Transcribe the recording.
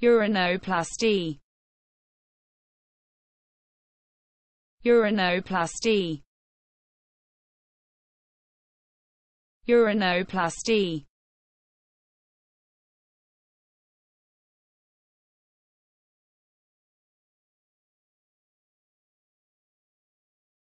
urinoplasty urinoplasty urinoplasty